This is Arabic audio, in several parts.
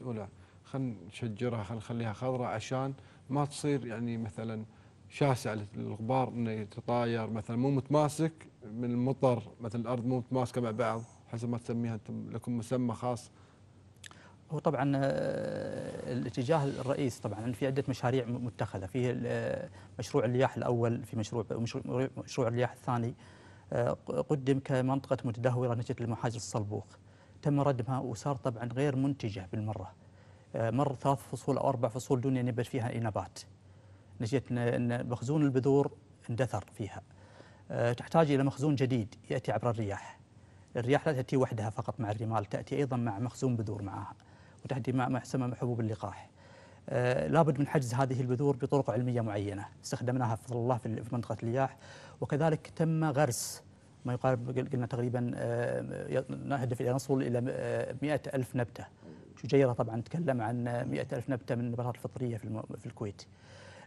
مسؤولة خلينا نشجرها خلينا نخليها خضراء عشان ما تصير يعني مثلا شاسع للغبار انه يتطاير مثلا مو متماسك من المطر مثلا الارض مو متماسكه مع بعض حسب ما تسميها انتم لكم مسمى خاص هو طبعا آه، الاتجاه الرئيس طبعا في عده مشاريع متخذه في آه، مشروع الرياح الاول في مشروع مشروع الرياح الثاني آه، قدم كمنطقه متدهوره نتيجه المحاجر الصلبوخ تم ردمها وصار طبعا غير منتجه بالمره آه، مر ثلاث فصول او اربع فصول دون أن يبت فيها نبات نجيت ان مخزون البذور اندثر فيها آه، تحتاج الى مخزون جديد ياتي عبر الرياح الرياح لا تاتي وحدها فقط مع الرمال تاتي ايضا مع مخزون بذور معها وتاتي مع ما يسمى حبوب اللقاح آه، لابد من حجز هذه البذور بطرق علميه معينه استخدمناها فضل الله في منطقه الرياح وكذلك تم غرس ما يقارب قلنا تقريبا نهدف آه، آه، الى نصل الى 100 الف نبته شجيره طبعا نتكلم عن 100 الف نبته من النباتات الفطريه في, في الكويت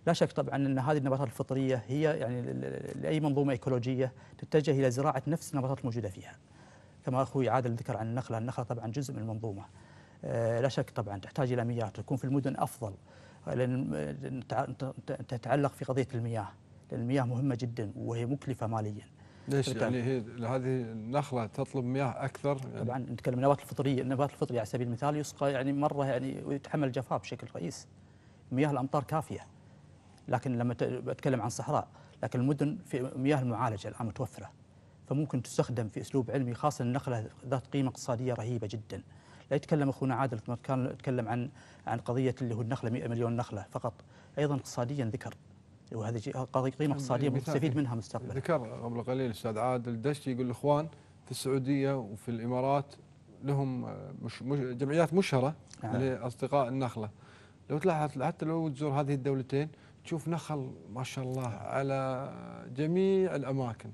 لا شك طبعا ان هذه النباتات الفطريه هي يعني لاي منظومه ايكولوجيه تتجه الى زراعه نفس النباتات الموجوده فيها كما اخوي عادل ذكر عن النخله النخله طبعا جزء من المنظومه آه، لا شك طبعا تحتاج الى مياه تكون في المدن افضل لان تتعلق في قضيه المياه لان المياه مهمه جدا وهي مكلفه ماليا ليش يعني هي هذه النخله تطلب مياه اكثر طبعا نتكلم النبات الفطريه النبات الفطري على سبيل المثال يسقى يعني مره يعني ويتحمل جفاف بشكل رئيسي مياه الامطار كافيه لكن لما اتكلم عن صحراء لكن المدن في مياه المعالجه الان متوفره فممكن تستخدم في اسلوب علمي خاصه النخله ذات قيمه اقتصاديه رهيبه جدا لا يتكلم اخونا عادل كان يتكلم عن عن قضيه اللي هو النخله 100 مليون نخله فقط ايضا اقتصاديا ذكر وهذه قيمه اقتصاديه يعني مستفيد منها مستقبلا. ذكر قبل قليل الاستاذ عادل الدشتي يقول الاخوان في السعوديه وفي الامارات لهم مش مش جمعيات مشهره آه. نعم. لاصدقاء يعني النخله. لو تلاحظ حتى لو تزور هذه الدولتين تشوف نخل ما شاء الله على جميع الاماكن.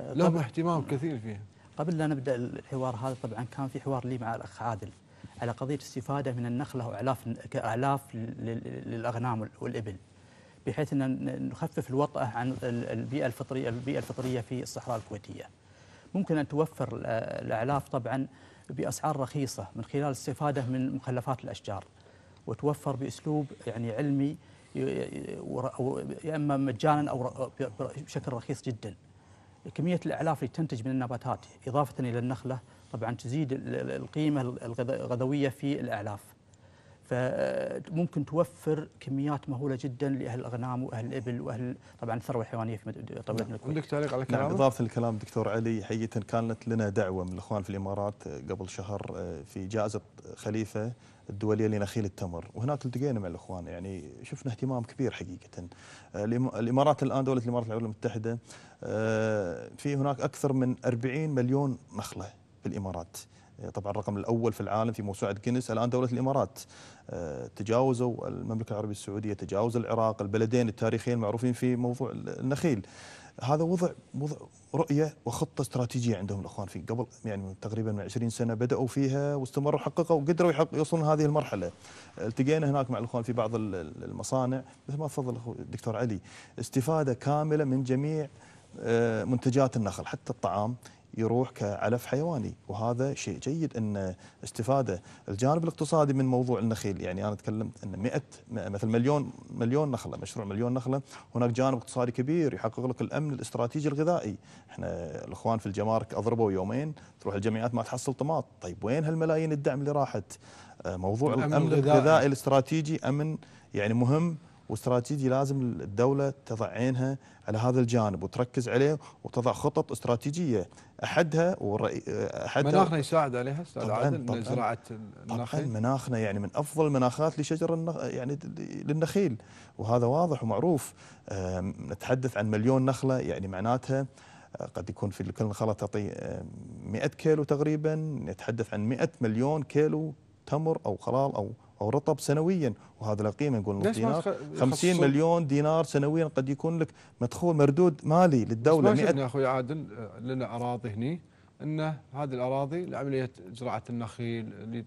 لهم اهتمام كثير فيها. قبل لا نبدا الحوار هذا طبعا كان في حوار لي مع الاخ عادل على قضيه استفاده من النخله واعلاف كاعلاف للاغنام والابل. بحيث أن نخفف الوطأة عن البيئة الفطرية البيئة الفطرية في الصحراء الكويتية. ممكن أن توفر الأعلاف طبعا بأسعار رخيصة من خلال الاستفادة من مخلفات الأشجار وتوفر بأسلوب يعني علمي يا إما مجانا أو بشكل رخيص جدا كمية الأعلاف اللي تنتج من النباتات إضافة إلى النخلة طبعا تزيد القيمة الغذوية في الأعلاف فممكن توفر كميات مهوله جدا لاهل الاغنام واهل الابل واهل طبعا الثروه الحيوانيه في طويله نعم. عندك تعليق على كلامك؟ نعم اضافه للكلام دكتور علي حقيقه كانت لنا دعوه من الاخوان في الامارات قبل شهر آه، في جائزه خليفه الدوليه لنخيل التمر وهناك التقينا مع الاخوان يعني شفنا اهتمام كبير حقيقه آه، الامارات الان دوله الامارات العربيه المتحده آه، في هناك اكثر من 40 مليون نخله في الامارات طبعا الرقم الاول في العالم في موسوعه جينيس الان دوله الامارات آه، تجاوزوا المملكه العربيه السعوديه تجاوز العراق البلدين التاريخيين المعروفين في موضوع النخيل هذا وضع وضع رؤيه وخطه استراتيجيه عندهم الاخوان في قبل يعني تقريبا من 20 سنه بداوا فيها واستمروا حققوا وقدروا يحق يوصلون هذه المرحله. التقينا هناك مع الاخوان في بعض المصانع مثل ما تفضل الدكتور علي استفاده كامله من جميع آه، منتجات النخل حتى الطعام يروح كعلف حيواني وهذا شيء جيد ان استفاده الجانب الاقتصادي من موضوع النخيل يعني انا تكلمت ان 100 مثل مليون مليون نخله مشروع مليون نخله هناك جانب اقتصادي كبير يحقق لك الامن الاستراتيجي الغذائي احنا الاخوان في الجمارك اضربوا يومين تروح الجمعيات ما تحصل طماط طيب وين هالملايين الدعم اللي راحت آه، موضوع الامن الغذائي الاستراتيجي امن يعني مهم واستراتيجي لازم الدولة تضع عينها على هذا الجانب وتركز عليه وتضع خطط استراتيجية أحدها أحدها مناخنا يساعد عليها أستاذ عادل طبعاً زراعة النخيل طبعاً مناخنا يعني من أفضل المناخات لشجر النخ يعني للنخيل وهذا واضح ومعروف نتحدث عن مليون نخلة يعني معناتها آه، قد يكون في كل نخله تعطي 100 كيلو تقريبا نتحدث عن 100 مليون كيلو تمر او خلال او او رطب سنويا وهذا لا قيمه نقول دينار 50 مليون دينار سنويا قد يكون لك مدخول مردود مالي للدوله بس ما شفنا اخوي عادل آه، لنا اراضي هني ان هذه الاراضي لعمليه زراعه النخيل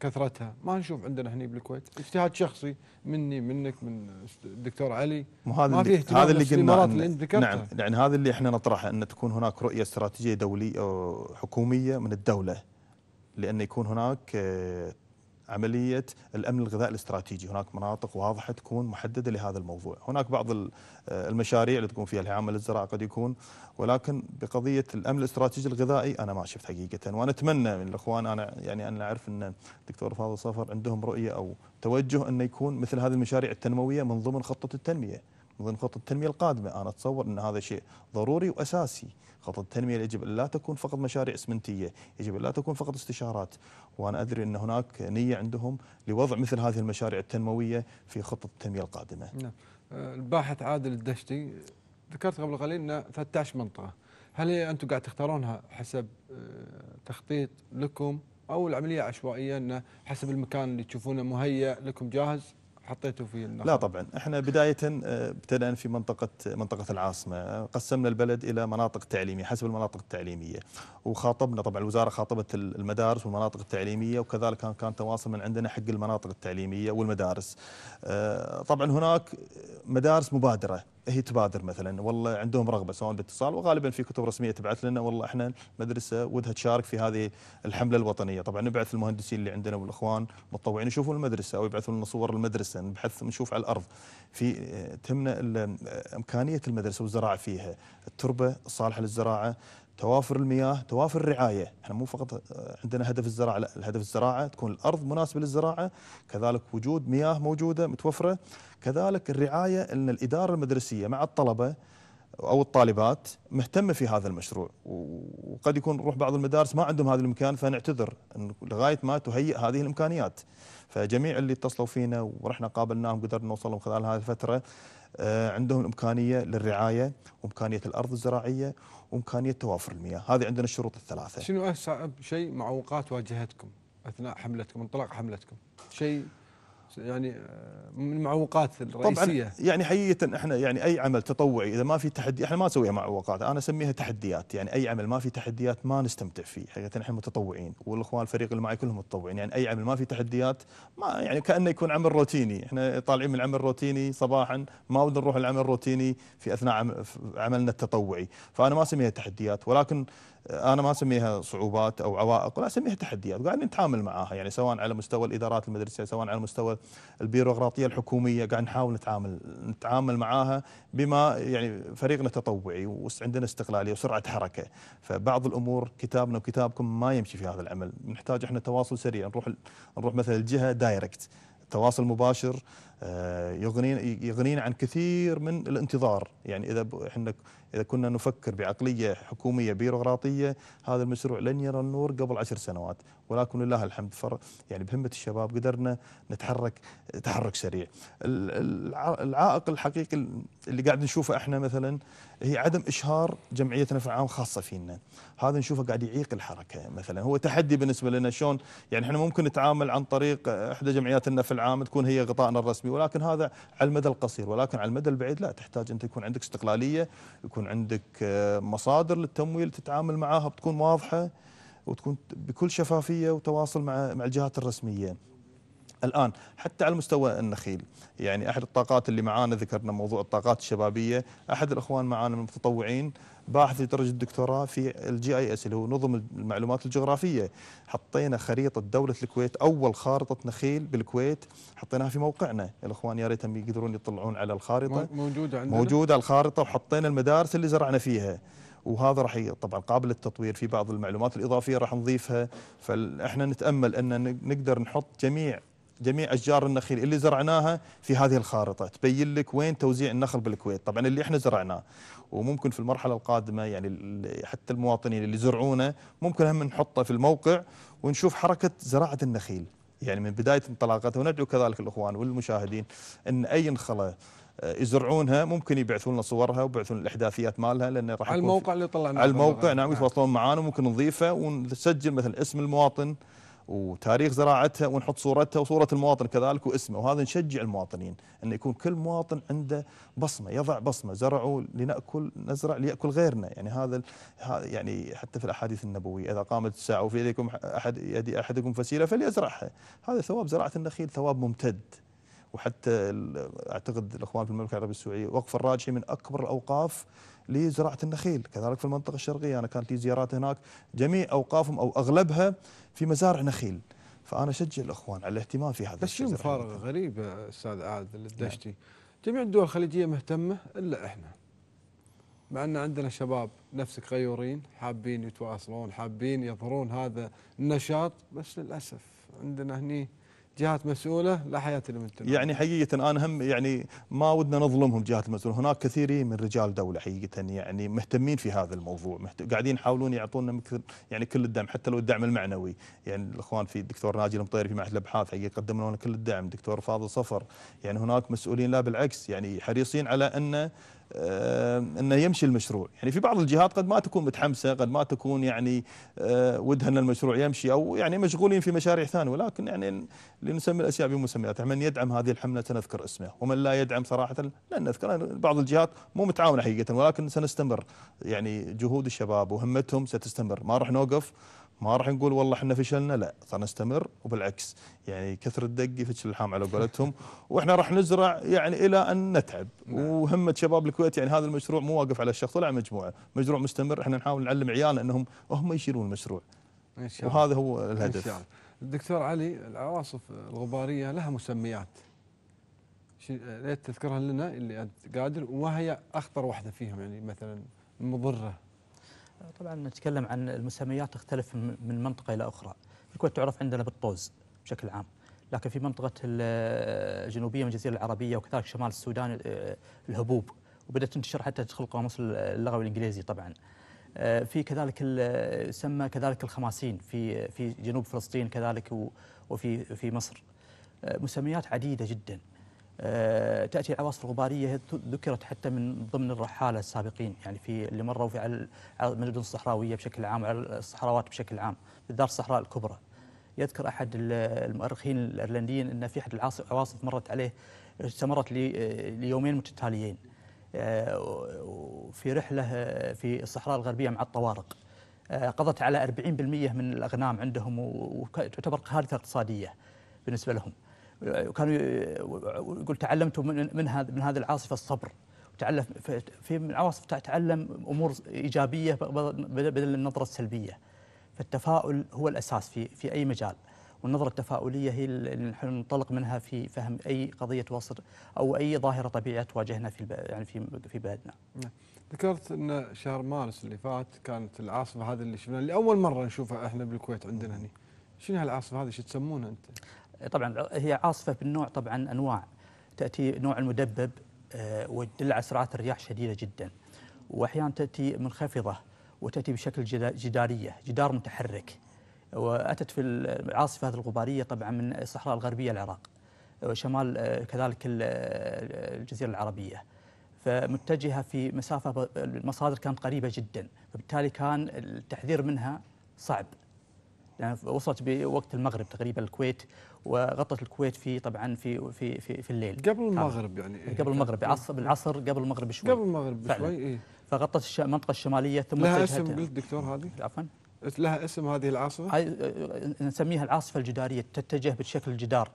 كثرتها ما نشوف عندنا هني بالكويت اجتهاد شخصي مني منك من الدكتور علي ما في اهتمام هذا اللي قلنا نعم يعني هذا اللي احنا نطرحه ان تكون هناك رؤيه استراتيجيه دوليه حكوميه من الدوله لأن يكون هناك آه، عملية الأمن الغذائي الاستراتيجي هناك مناطق واضحة تكون محددة لهذا الموضوع هناك بعض آه، المشاريع اللي تقوم فيها العامة للزراعة قد يكون ولكن بقضية الأمن الاستراتيجي الغذائي أنا ما شفت حقيقة وأنا أتمنى من الأخوان أنا يعني أنا أعرف أن الدكتور فاضل صفر عندهم رؤية أو توجه أن يكون مثل هذه المشاريع التنموية من ضمن خطة التنمية من ضمن خطة التنمية القادمة أنا أتصور أن هذا شيء ضروري وأساسي خطة التنميه يجب لا تكون فقط مشاريع اسمنتيه، يجب لا تكون فقط استشارات، وانا ادري ان هناك نيه عندهم لوضع مثل هذه المشاريع التنمويه في خطه التنميه القادمه. نعم. آه، الباحث عادل الدشتي ذكرت قبل قليل ان 13 منطقه، هل انتم قاعد تختارونها حسب آه، تخطيط لكم او العمليه عشوائيه انه حسب المكان اللي تشوفونه مهيأ لكم جاهز حطيته في النخل؟ لا طبعا احنا بدايه آه، ابتدأنا في منطقه منطقه العاصمه قسمنا البلد الى مناطق تعليميه حسب المناطق التعليميه وخاطبنا طبعا الوزاره خاطبت المدارس والمناطق التعليميه وكذلك كان كان تواصل من عندنا حق المناطق التعليميه والمدارس آه، طبعا هناك مدارس مبادره هي تبادر مثلا والله عندهم رغبه سواء باتصال وغالبا في كتب رسميه تبعث لنا والله احنا مدرسه ودها تشارك في هذه الحمله الوطنيه، طبعا نبعث المهندسين اللي عندنا والاخوان المتطوعين يشوفون المدرسه او يبعثون لنا صور المدرسه نبحث نشوف على الارض في آه، تهمنا آه، امكانيه المدرسه والزراعه فيها، التربه الصالحه للزراعه، توافر المياه توافر الرعايه احنا مو فقط آه، عندنا هدف الزراعه لا الهدف الزراعه تكون الارض مناسبه للزراعه كذلك وجود مياه موجوده متوفره كذلك الرعايه ان الاداره المدرسيه مع الطلبه او الطالبات مهتمه في هذا المشروع وقد يكون نروح بعض المدارس ما عندهم هذا الامكان فنعتذر لغايه ما تهيئ هذه الامكانيات فجميع اللي اتصلوا فينا ورحنا قابلناهم قدرنا نوصل لهم خلال هذه الفتره آه، عندهم الامكانيه للرعايه وامكانيه الارض الزراعيه وامكانيه توافر المياه، هذه عندنا الشروط الثلاثه. شنو اصعب شيء معوقات واجهتكم اثناء حملتكم انطلاق حملتكم؟ شيء يعني آه، من المعوقات الرئيسيه طبعا يعني حقيقه احنا يعني اي عمل تطوعي اذا ما في تحدي احنا ما نسويها معوقات انا اسميها تحديات يعني اي عمل ما في تحديات ما نستمتع فيه حقيقه احنا متطوعين والاخوان الفريق اللي معي كلهم متطوعين يعني اي عمل ما في تحديات ما يعني كانه يكون عمل روتيني احنا طالعين من العمل الروتيني صباحا ما ودنا نروح العمل الروتيني في اثناء عملنا التطوعي فانا ما اسميها تحديات ولكن انا ما اسميها صعوبات او عوائق ولا اسميها تحديات قاعد نتعامل معاها يعني سواء على مستوى الادارات المدرسيه سواء على مستوى البيروقراطيه الحكوميه قاعد نحاول نتعامل نتعامل معاها بما يعني فريقنا تطوعي وعندنا استقلاليه وسرعه حركه فبعض الامور كتابنا وكتابكم ما يمشي في هذا العمل نحتاج احنا تواصل سريع نروح نروح مثلا الجهه دايركت تواصل مباشر آه، يغنين يغنينا عن كثير من الانتظار يعني اذا احنا إذا كنا نفكر بعقلية حكومية بيروقراطية هذا المشروع لن يرى النور قبل عشر سنوات ولكن لله الحمد فر يعني بهمه الشباب قدرنا نتحرك تحرك سريع. العائق الحقيقي اللي قاعد نشوفه احنا مثلا هي عدم اشهار جمعيتنا في العام خاصه فينا. هذا نشوفه قاعد يعيق الحركه مثلا هو تحدي بالنسبه لنا شلون يعني احنا ممكن نتعامل عن طريق احدى جمعياتنا في العام تكون هي غطائنا الرسمي ولكن هذا على المدى القصير ولكن على المدى البعيد لا تحتاج انت يكون عندك استقلاليه، يكون عندك مصادر للتمويل تتعامل معاها بتكون واضحه وتكون بكل شفافيه وتواصل مع مع الجهات الرسميه. الان حتى على مستوى النخيل يعني احد الطاقات اللي معانا ذكرنا موضوع الطاقات الشبابيه احد الاخوان معانا من المتطوعين باحث لدرجه الدكتوراه في الجي اي اس اللي هو نظم المعلومات الجغرافيه حطينا خريطه دوله الكويت اول خارطه نخيل بالكويت حطيناها في موقعنا الاخوان يا ريتهم يقدرون يطلعون على الخارطه موجوده عندنا موجوده الخارطه وحطينا المدارس اللي زرعنا فيها وهذا راح طبعا قابل للتطوير في بعض المعلومات الاضافيه راح نضيفها فاحنا نتامل ان نقدر نحط جميع جميع اشجار النخيل اللي زرعناها في هذه الخارطه تبين لك وين توزيع النخل بالكويت طبعا اللي احنا زرعناه وممكن في المرحله القادمه يعني حتى المواطنين اللي زرعونه ممكن هم نحطه في الموقع ونشوف حركه زراعه النخيل يعني من بدايه انطلاقته وندعو كذلك الاخوان والمشاهدين ان اي نخله آه، يزرعونها ممكن يبعثون لنا صورها ويبعثون الاحداثيات مالها لان راح على الموقع اللي طلعنا على الموقع نعم،, نعم يتواصلون معانا ممكن نضيفه ونسجل مثلا اسم المواطن وتاريخ زراعتها ونحط صورتها وصورة المواطن كذلك واسمه وهذا نشجع المواطنين أن يكون كل مواطن عنده بصمة يضع بصمة زرعوا لنأكل نزرع ليأكل غيرنا يعني هذا يعني حتى في الأحاديث النبوية إذا قامت الساعة وفي يديكم أحد يدي أحدكم فسيلة فليزرعها هذا ثواب زراعة النخيل ثواب ممتد وحتى اعتقد الاخوان في المملكه العربيه السعوديه وقف الراجحي من اكبر الاوقاف لزراعه النخيل كذلك في المنطقه الشرقيه انا كانت لي زيارات هناك جميع اوقافهم او اغلبها في مزارع نخيل فانا اشجع الاخوان على الاهتمام في هذا بس شيء مفارقه غريبه استاذ عادل الدشتي نعم. جميع الدول الخليجيه مهتمه الا احنا مع ان عندنا شباب نفسك غيورين حابين يتواصلون حابين يظهرون هذا النشاط بس للاسف عندنا هني جهات مسؤوله لا حياه لمن يعني حقيقه انا هم يعني ما ودنا نظلمهم جهات مسؤوله هناك كثيرين من رجال دوله حقيقه يعني مهتمين في هذا الموضوع مهت... قاعدين يحاولون يعطونا مثل يعني كل الدعم حتى لو الدعم المعنوي يعني الاخوان في الدكتور ناجي المطيري في معهد الابحاث حقيقه قدموا لنا كل الدعم دكتور فاضل صفر يعني هناك مسؤولين لا بالعكس يعني حريصين على ان آه، انه يمشي المشروع، يعني في بعض الجهات قد ما تكون متحمسه، قد ما تكون يعني آه، ودها ان المشروع يمشي او يعني مشغولين في مشاريع ثانيه، ولكن يعني لنسمي الاشياء بمسمياتها، من يدعم هذه الحمله سنذكر اسمه، ومن لا يدعم صراحه لن نذكر، بعض الجهات مو متعاونه حقيقه ولكن سنستمر يعني جهود الشباب وهمتهم ستستمر، ما راح نوقف ما راح نقول والله احنا فشلنا لا سنستمر وبالعكس يعني كثر الدق يفشل الحام على قولتهم واحنا راح نزرع يعني الى ان نتعب نعم. وهمه شباب الكويت يعني هذا المشروع مو واقف على الشخص ولا على مجموعه مشروع مستمر احنا نحاول نعلم عيالنا انهم هم يشيلون المشروع إن شاء وهذا هو الهدف إن شاء الدكتور علي العواصف الغباريه لها مسميات ليت تذكرها لنا اللي انت قادر وهي اخطر واحده فيهم يعني مثلا المضره طبعا نتكلم عن المسميات تختلف من منطقه الى اخرى في الكويت تعرف عندنا بالطوز بشكل عام لكن في منطقه الجنوبيه من الجزيره العربيه وكذلك شمال السودان آه، الهبوب وبدات تنتشر حتى تدخل قاموس اللغوي الانجليزي طبعا آه، في كذلك يسمى كذلك الخماسين في في جنوب فلسطين كذلك وفي في مصر آه، مسميات عديده جدا آه، تاتي العواصف الغباريه ذكرت حتى من ضمن الرحاله السابقين يعني في اللي مروا في على المدن الصحراويه بشكل عام وعلى الصحراوات بشكل عام بالذات الصحراء الكبرى يذكر احد المؤرخين الايرلنديين ان في احد العواصف مرت عليه استمرت ليومين متتاليين آه، في رحله آه، في الصحراء الغربيه مع الطوارق قضت على 40% من الاغنام عندهم وتعتبر كارثه اقتصاديه بالنسبه لهم كانوا يقول تعلمت من من هذا من هذه العاصفه الصبر تعلم في من العواصف تعلم امور ايجابيه بدل النظره السلبيه فالتفاؤل هو الاساس في في اي مجال والنظره التفاؤليه هي اللي نحن ننطلق منها في فهم اي قضيه وصل او اي ظاهره طبيعيه تواجهنا في يعني في في بلدنا. نعم. ذكرت ان شهر مارس اللي فات كانت العاصفه هذه اللي شفناها لاول مره نشوفها احنا بالكويت عندنا هنا. شنو هالعاصفه هذه شو تسمونها انت؟ طبعا هي عاصفه بالنوع طبعا انواع تاتي نوع المدبب آه، وتدل على سرعات الرياح شديده جدا واحيانا تاتي منخفضه وتاتي بشكل جداريه جدار متحرك واتت في العاصفه هذه الغباريه طبعا من الصحراء الغربيه العراق وشمال آه، كذلك آه، الجزيره العربيه فمتجهه في مسافه المصادر كانت قريبه جدا فبالتالي كان التحذير منها صعب وصلت بوقت المغرب تقريبا الكويت وغطت الكويت في طبعا في في في, في الليل قبل المغرب يعني إيه قبل المغرب عصر بالعصر قبل المغرب بشوي قبل المغرب بشوي إيه فغطت المنطقه الشماليه ثم لها اسم قلت دكتور هذه عفوا لها اسم هذه العاصفه آه، آه، نسميها العاصفه الجداريه تتجه بشكل الجدار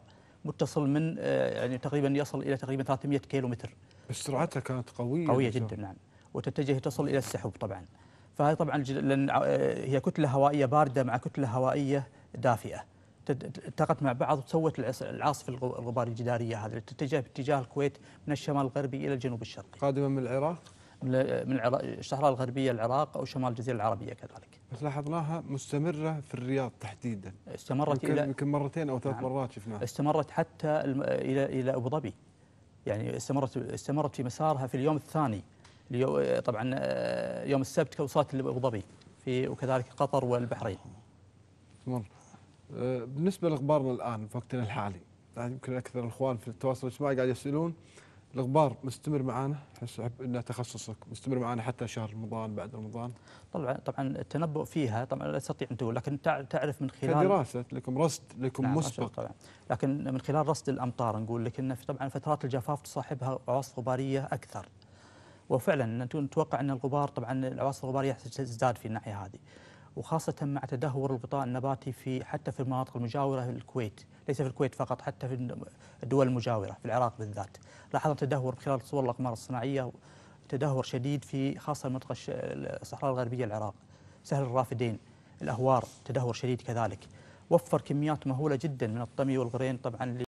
متصل من آه، يعني تقريبا يصل الى تقريبا 300 كيلو متر سرعتها كانت قويه قويه يعني. جدا نعم وتتجه تصل الى السحب طبعا فهذه طبعا لأن آه، هي كتلة هوائية باردة مع كتلة هوائية دافئة التقت مع بعض وسوت العاصفة الغبار الجدارية هذه تتجه باتجاه الكويت من الشمال الغربي إلى الجنوب الشرقي قادمة من العراق؟ من الصحراء الغربية العراق أو شمال الجزيرة العربية كذلك بس لاحظناها مستمرة في الرياض تحديدا استمرت إلى يمكن مرتين أو ثلاث نعم مرات شفناها استمرت حتى إلى إلى أبو ظبي يعني استمرت استمرت في مسارها في اليوم الثاني طبعا آه، يوم السبت ابو ظبي في وكذلك قطر والبحرين. آه، بالنسبه لاخبارنا الان في وقتنا الحالي يعني يمكن اكثر الاخوان في التواصل الاجتماعي قاعد يسالون الاخبار مستمر معانا احس احب انه تخصصك مستمر معانا حتى شهر رمضان بعد رمضان طبعا طبعا التنبؤ فيها طبعا لا استطيع ان تقول لكن تعرف من خلال كدراسه لكم رصد لكم نعم مسبق طبعا لكن من خلال رصد الامطار نقول لك انه طبعا فترات الجفاف تصاحبها عواصف غباريه اكثر وفعلا نتوقع ان الغبار طبعا العواصف الغباريه تزداد في الناحيه هذه وخاصه مع تدهور الغطاء النباتي في حتى في المناطق المجاوره للكويت الكويت ليس في الكويت فقط حتى في الدول المجاوره في العراق بالذات لاحظنا تدهور خلال صور الاقمار الصناعيه تدهور شديد في خاصه المنطقه الصحراء الغربيه العراق سهل الرافدين الاهوار تدهور شديد كذلك وفر كميات مهوله جدا من الطمي والغرين طبعا